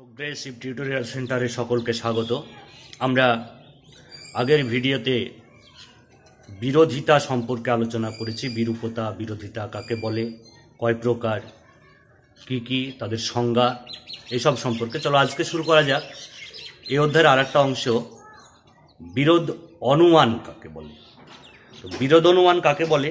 progressive tutorial সেন্টারে সকলকে স্বাগত আমরা আগের ভিডিওতে বিরোধিতা সম্পর্কে আলোচনা করেছি বিরূপতা বিরোধিতা কাকে বলে কয় প্রকার কি কি তাদের সংজ্ঞা এসব সম্পর্কে চলো আজকে শুরু করা যাক এই অধ্যায়ের আর একটা অংশ বিরোধ অনুমান কাকে বলে তো বিরোধ অনুমান কাকে বলে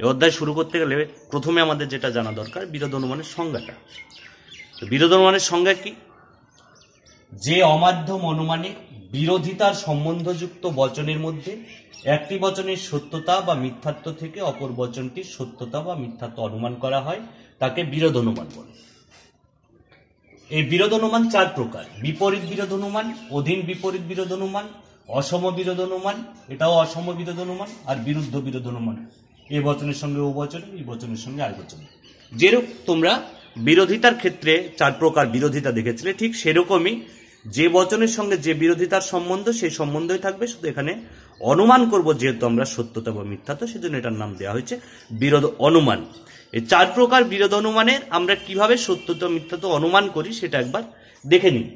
এ অধ্যায় শুরু করতে গেলে প্রথমে আমাদের যেটা জানা দরকার বিরোধ অনুমানের সংজ্ঞাটা তো বিরোধ অনুমানের সংজ্ঞা কী যে অমাধ্যম অনুমানিক বিরোধিতার সম্বন্ধযুক্ত বচনের মধ্যে একটি বচনের সত্যতা বা মিথ্যাত্ব থেকে অপর বচনটির সত্যতা বা মিথ্যাত্ব অনুমান করা হয় তাকে বিরোধ অনুমান বলে এই বিরোধ অনুমান চার প্রকার বিপরীত বিরোধ অনুমান অধীন বিপরীত বিরোধ অনুমান অসম বিরোধ অনুমান এটাও অসম বিরোধ অনুমান আর বিরুদ্ধ বিরোধ অনুমান এ বচনের সঙ্গে ও বচন এই বচনের সঙ্গে আর বচন যেরূপ তোমরা বিরোধিতার ক্ষেত্রে চার প্রকার বিরোধিতা দেখেছিলে ঠিক সেরকমই যে বচনের সঙ্গে যে বিরোধিতার সম্বন্ধ সেই সম্বন্ধই থাকবে শুধু এখানে অনুমান করব যেহেতু আমরা সত্যতা বা মিথ্যা তো সেজন্য এটার নাম দেওয়া হয়েছে বিরোধ অনুমান এই চার প্রকার বিরোধ অনুমানের আমরা কিভাবে সত্যতা মিথ্যাত অনুমান করি সেটা একবার দেখে নিই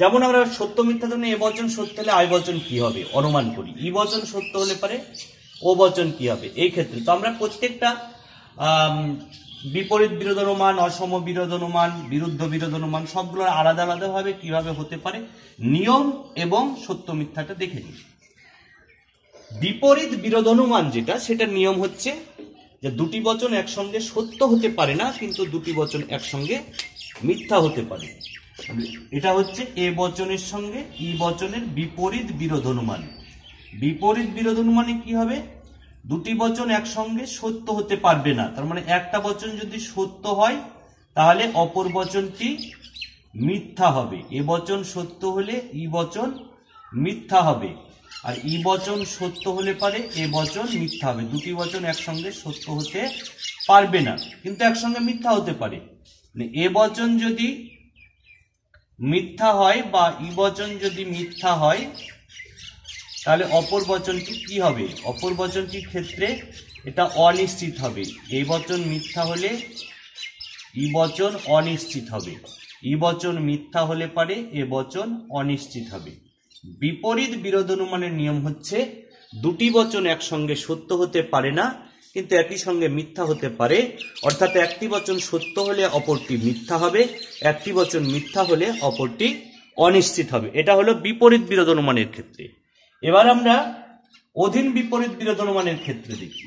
যেমন আমরা সত্য মিথ্যা জন্য এ বচন সত্য হলে আয় বচন কি হবে অনুমান করি ই বচন সত্য হলে পারে ও বচন কি হবে এই ক্ষেত্রে তো আমরা প্রত্যেকটা বিপরীত বিরোধ অনুমান অসম বিরোধ অনুমান বিরুদ্ধ বিরোধ অনুমান আলাদা আলাদাভাবে কিভাবে হতে পারে নিয়ম এবং সত্য মিথ্যাটা দেখে নিন বিপরীত বিরোধ অনুমান যেটা সেটা নিয়ম হচ্ছে যে দুটি বচন একসঙ্গে সত্য হতে পারে না কিন্তু দুটি বচন একসঙ্গে মিথ্যা হতে পারে এটা হচ্ছে এ বচনের সঙ্গে ই বচনের বিপরীত বিরোধ অনুমান বিপরীত বিরোধ অনুমানে কি হবে দুটি বচন একসঙ্গে সত্য হতে পারবে না তার মানে একটা বচন যদি সত্য হয় তাহলে অপর বচনটি মিথ্যা হবে এ বচন সত্য হলে ই বচন মিথ্যা হবে আর ই বচন সত্য হলে পারে এ বচন মিথ্যা হবে দুটি বচন একসঙ্গে সত্য হতে পারবে না কিন্তু একসঙ্গে মিথ্যা হতে পারে মানে এ বচন যদি মিথ্যা হয় বা ই বচন যদি মিথ্যা হয় তাহলে অপর বচনটি কি হবে অপর বচনটির ক্ষেত্রে এটা অনিশ্চিত হবে এই বচন মিথ্যা হলে ই বচন অনিশ্চিত হবে ই বচন মিথ্যা হলে পারে এ বচন অনিশ্চিত হবে বিপরীত বিরোধ অনুমানের নিয়ম হচ্ছে দুটি বচন একসঙ্গে সত্য হতে পারে না কিন্তু একই সঙ্গে মিথ্যা হতে পারে অর্থাৎ একটি বচন সত্য হলে অপরটি মিথ্যা হবে একটি বচন মিথ্যা হলে অপরটি অনিশ্চিত হবে এটা হলো বিপরীত বিরোধ অনুমানের ক্ষেত্রে এবার আমরা অধীন বিপরীত বিরোধ অনুমানের ক্ষেত্রে দেখি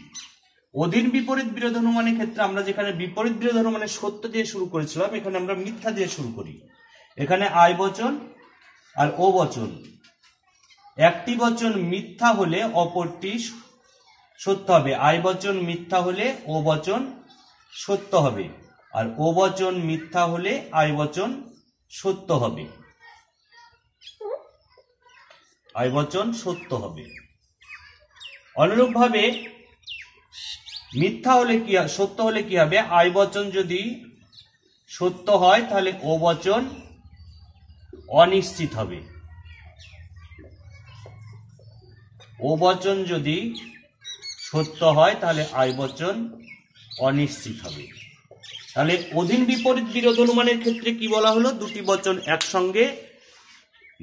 অধীন বিপরীত বিরোধ অনুমানের ক্ষেত্রে আমরা যেখানে বিপরীত বিরোধ অনুমানের সত্য দিয়ে শুরু করেছিলাম এখানে আমরা মিথ্যা দিয়ে শুরু করি এখানে আয় বচন আর ও বচন একটি বচন মিথ্যা হলে অপরটি সত্য হবে আয় বচন মিথ্যা হলে ও বচন সত্য হবে আর ও বচন মিথ্যা হলে আয় বচন সত্য হবে আয় বচন সত্য হবে অনুরূপভাবে মিথ্যা হলে কি সত্য হলে কি হবে আয় বচন যদি সত্য হয় তাহলে ও বচন অনিশ্চিত হবে ও বচন যদি সত্য হয় তাহলে আয় বচন অনিশ্চিত হবে তাহলে অধীন বিপরীত বিরোধ অনুমানের ক্ষেত্রে কি বলা হলো দুটি বচন একসঙ্গে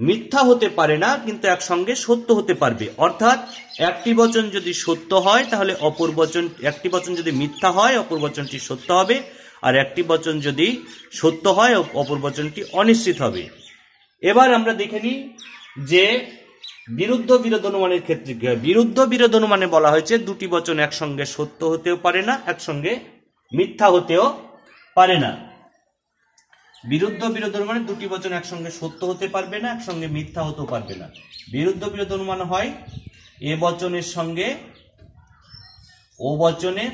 মিথ্যা হতে পারে না কিন্তু একসঙ্গে সত্য হতে পারবে অর্থাৎ একটি বচন যদি সত্য হয় তাহলে অপর বচন একটি বচন যদি মিথ্যা হয় অপর বচনটি সত্য হবে আর একটি বচন যদি সত্য হয় অপর বচনটি অনিশ্চিত হবে এবার আমরা দেখে নিই যে বিরুদ্ধ বিরোধ অনুমানের ক্ষেত্রে বিরুদ্ধ বিরোধ অনুমানে বলা হয়েছে দুটি বচন একসঙ্গে সত্য হতেও পারে না একসঙ্গে মিথ্যা হতেও পারে না বিরুদ্ধ বিরোধন মানে দুটি বচন একসঙ্গে সত্য হতে পারবে না একসঙ্গে মিথ্যা হতেও পারবে না বিরুদ্ধ বিরোধন মানে হয় এ বচনের সঙ্গে ও বচনের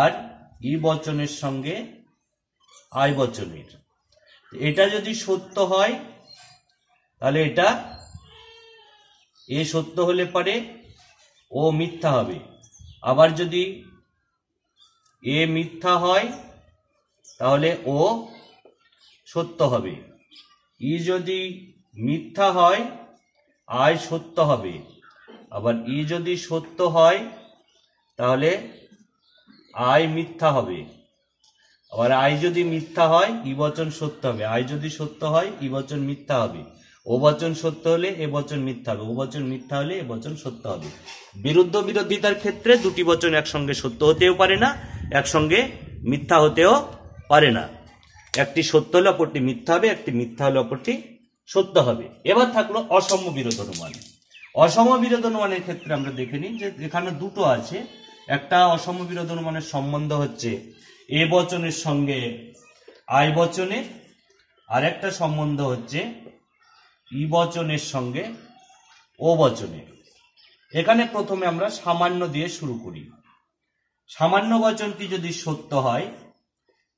আর ই বচনের সঙ্গে আয় বচনের এটা যদি সত্য হয় তাহলে এটা এ সত্য হলে পারে ও মিথ্যা হবে আবার যদি এ মিথ্যা হয় তাহলে ও সত্য হবে ই যদি মিথ্যা হয় আয় সত্য হবে আবার ই যদি সত্য হয় তাহলে আয় মিথ্যা হবে আবার আয় যদি মিথ্যা হয় ই বচন সত্য হবে আয় যদি সত্য হয় ই বচন মিথ্যা হবে ও বচন সত্য হলে এ বচন মিথ্যা হবে ও বচন মিথ্যা হলে এ বচন সত্য হবে বিরুদ্ধ বিরোধিতার ক্ষেত্রে দুটি বচন একসঙ্গে সত্য হতেও পারে না একসঙ্গে মিথ্যা হতেও পারে না একটি সত্য হলে অপরটি মিথ্যা হবে একটি মিথ্যা হলে অপরটি সত্য হবে এবার থাকলো অসম বিরোধ অনুমান অসম বিরোধ অনুমানের ক্ষেত্রে আমরা দেখে নিই যে এখানে দুটো আছে একটা অসম বিরোধ অনুমানের সম্বন্ধ হচ্ছে এ বচনের সঙ্গে আয় বচনের আর একটা সম্বন্ধ হচ্ছে ই বচনের সঙ্গে ও বচনের এখানে প্রথমে আমরা সামান্য দিয়ে শুরু করি সামান্য বচনটি যদি সত্য হয়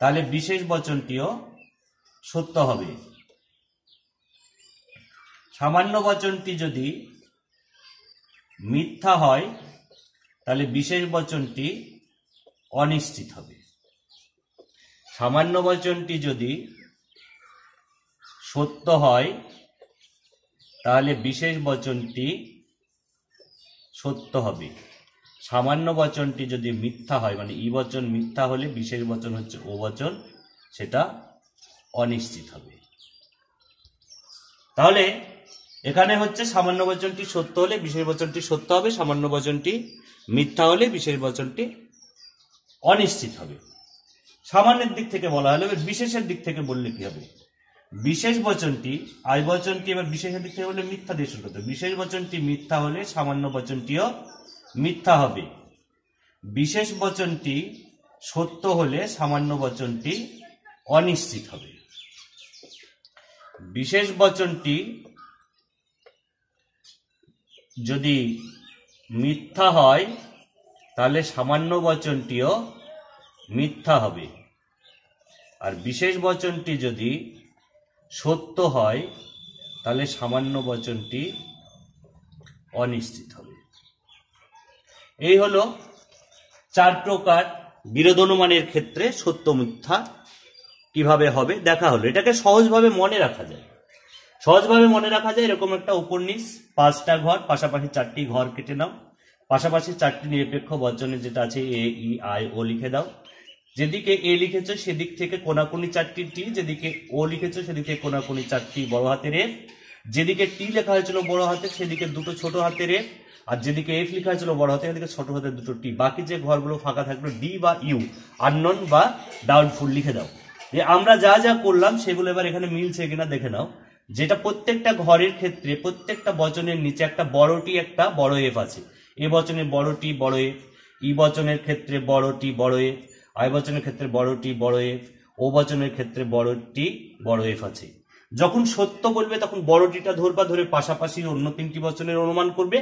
তাহলে বিশেষ বচনটিও সত্য হবে সামান্য বচনটি যদি মিথ্যা হয় তাহলে বিশেষ বচনটি অনিশ্চিত হবে সামান্য বচনটি যদি সত্য হয় তাহলে বিশেষ বচনটি সত্য হবে সামান্য বচনটি যদি মিথ্যা হয় মানে ই বচন মিথ্যা হলে বিশেষ বচন হচ্ছে ও বচন সেটা অনিশ্চিত হবে তাহলে এখানে হচ্ছে সামান্য বচনটি সত্য হলে বিশেষ বচনটি সত্য হবে সামান্য বচনটি মিথ্যা হলে বিশেষ বচনটি অনিশ্চিত হবে সামান্যের দিক থেকে বলা হলে বিশেষের দিক থেকে বললে কি হবে বিশেষ বচনটি আয় বচনটি এবার বিশেষের দিক থেকে বললে মিথ্যা দিয়ে শুরু করতে বিশেষ বচনটি মিথ্যা হলে সামান্য বচনটিও মিথ্যা হবে বিশেষ বচনটি সত্য হলে সামান্য বচনটি অনিশ্চিত হবে বিশেষ বচনটি যদি মিথ্যা হয় তাহলে সামান্য বচনটিও মিথ্যা হবে আর বিশেষ বচনটি যদি সত্য হয় তাহলে সামান্য বচনটি অনিশ্চিত হবে এই হলো চার প্রকার বিরোধনুমানের ক্ষেত্রে সত্য মিথ্যা কিভাবে হবে দেখা হলো এটাকে সহজভাবে মনে রাখা যায় সহজভাবে মনে রাখা যায় এরকম একটা উপন্যাস পাঁচটা ঘর পাশাপাশি চারটি ঘর কেটে নাও পাশাপাশি চারটি নিরপেক্ষ বর্জনের যেটা আছে এ ই আই ও লিখে দাও যেদিকে এ লিখেছ সেদিক থেকে কোনাকুনি চারটি টি যেদিকে ও লিখেছো সেদিক থেকে কোনাকুনি চারটি বড় হাতের যেদিকে টি লেখা হয়েছিল বড় হাতে সেদিকে দুটো ছোট হাতের আর যেদিকে এফ লেখা হয়েছিল বড় হাতে এদিকে ছোট হাতে দুটো টি বাকি যে ঘরগুলো ফাঁকা থাকলো ডি বা ইউ আননন বা ফুল লিখে দাও যে আমরা যা যা করলাম সেগুলো এবার এখানে মিলছে কিনা দেখে নাও যেটা প্রত্যেকটা ঘরের ক্ষেত্রে প্রত্যেকটা বচনের নিচে একটা বড় টি একটা বড় এফ আছে এ বচনে বড় টি বড় এফ ই বচনের ক্ষেত্রে বড় টি বড় এফ আই বচনের ক্ষেত্রে বড় টি বড় এফ ও বচনের ক্ষেত্রে বড় টি বড় এফ আছে যখন সত্য বলবে তখন বড়টিটা ধরবা ধরে পাশাপাশি অন্য তিনটি বচনের অনুমান করবে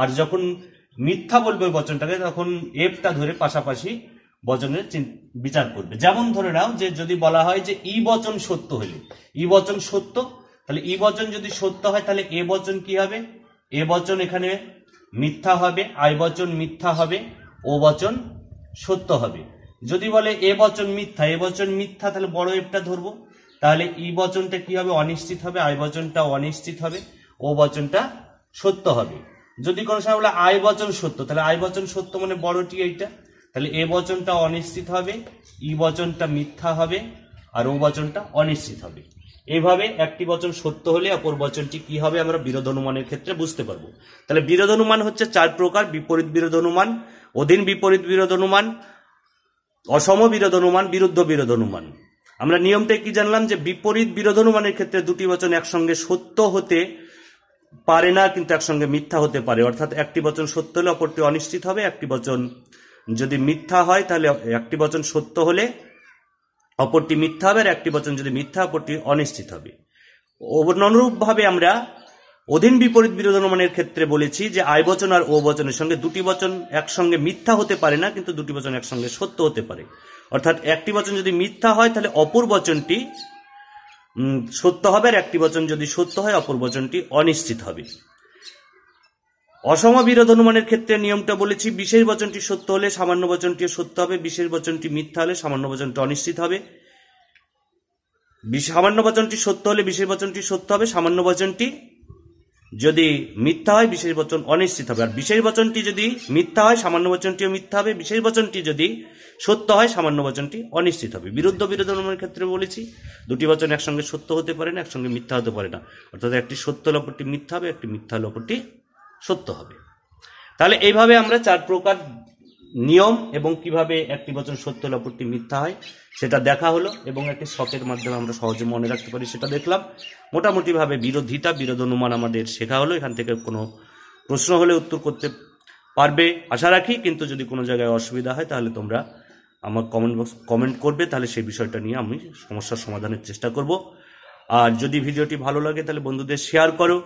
আর যখন মিথ্যা বলবে বচনটাকে তখন এফটা ধরে পাশাপাশি বচনের বিচার করবে যেমন ধরে নাও যে যদি বলা হয় যে ই বচন সত্য হলে ই বচন সত্য তাহলে ই বচন যদি সত্য হয় তাহলে এ বচন কি হবে এ বচন এখানে মিথ্যা হবে আয় বচন মিথ্যা হবে ও বচন সত্য হবে যদি বলে এ বচন মিথ্যা এ বচন মিথ্যা তাহলে বড় এফটা ধরবো তাহলে ই বচনটা কি হবে অনিশ্চিত হবে আয় বচনটা অনিশ্চিত হবে ও বচনটা সত্য হবে যদি কোনো সময় বলে আয় বচন সত্য তাহলে আয় বচন সত্য মানে বড়টি এইটা তাহলে এ বচনটা অনিশ্চিত হবে ই বচনটা মিথ্যা হবে আর ও বচনটা অনিশ্চিত হবে এইভাবে একটি বচন সত্য হলে অপর বচনটি কি হবে আমরা বিরোধ অনুমানের ক্ষেত্রে বুঝতে পারবো তাহলে বিরোধ অনুমান হচ্ছে চার প্রকার বিপরীত বিরোধ অনুমান অধীন বিপরীত বিরোধ অনুমান অসম বিরোধ অনুমান বিরুদ্ধ বিরোধ অনুমান আমরা নিয়মটা কি জানলাম যে বিপরীত অনুমানের ক্ষেত্রে দুটি বচন একসঙ্গে সত্য হতে পারে না কিন্তু একসঙ্গে মিথ্যা হতে পারে অর্থাৎ একটি বচন সত্য হলে অপরটি অনিশ্চিত হবে একটি বচন যদি মিথ্যা হয় তাহলে একটি বচন সত্য হলে অপরটি মিথ্যা হবে আর একটি বচন যদি মিথ্যা অপরটি অনিশ্চিত হবে ভাবে আমরা অধীন বিপরীত বিরোধ অনুমানের ক্ষেত্রে বলেছি যে আয় বচন আর ও বচনের সঙ্গে দুটি বচন একসঙ্গে মিথ্যা হতে পারে না কিন্তু দুটি বচন একসঙ্গে সত্য হতে পারে অর্থাৎ একটি বচন যদি মিথ্যা হয় তাহলে অপর বচনটি সত্য হবে আর একটি বচন যদি সত্য হয় অপর বচনটি অনিশ্চিত হবে অসম বিরোধ অনুমানের ক্ষেত্রে নিয়মটা বলেছি বিশেষ বচনটি সত্য হলে সামান্য বচনটি সত্য হবে বিশেষ বচনটি মিথ্যা হলে সামান্য বচনটি অনিশ্চিত হবে সামান্য বচনটি সত্য হলে বিশেষ বচনটি সত্য হবে সামান্য বচনটি যদি মিথ্যা হয় বিশেষ বচন অনিশ্চিত হবে আর বিশেষ বচনটি যদি মিথ্যা হয় সামান্য বচনটিও মিথ্যা হবে বিশেষ বচনটি যদি সত্য হয় সামান্য বচনটি অনিশ্চিত হবে বিরুদ্ধ বিরোধ অনুমানের ক্ষেত্রে বলেছি দুটি বচন একসঙ্গে সত্য হতে পারে না একসঙ্গে মিথ্যা হতে পারে না অর্থাৎ একটি সত্য লপটি মিথ্যা হবে একটি মিথ্যা লপটি সত্য হবে তাহলে এইভাবে আমরা চার প্রকার নিয়ম এবং কিভাবে একটি বচন সত্য হলে অপরটি মিথ্যা হয় সেটা দেখা হলো এবং একটি শখের মাধ্যমে আমরা সহজে মনে রাখতে পারি সেটা দেখলাম মোটামুটিভাবে বিরোধিতা বিরোধ অনুমান আমাদের শেখা হলো এখান থেকে কোনো প্রশ্ন হলে উত্তর করতে পারবে আশা রাখি কিন্তু যদি কোনো জায়গায় অসুবিধা হয় তাহলে তোমরা আমার কমেন্ট বক্স কমেন্ট করবে তাহলে সেই বিষয়টা নিয়ে আমি সমস্যার সমাধানের চেষ্টা করব আর যদি ভিডিওটি ভালো লাগে তাহলে বন্ধুদের শেয়ার করো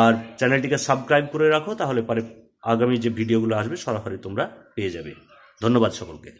আর চ্যানেলটিকে সাবস্ক্রাইব করে রাখো তাহলে পরে আগামী যে ভিডিওগুলো আসবে সরাসরি তোমরা পেয়ে যাবে ধন্যবাদ সকলকে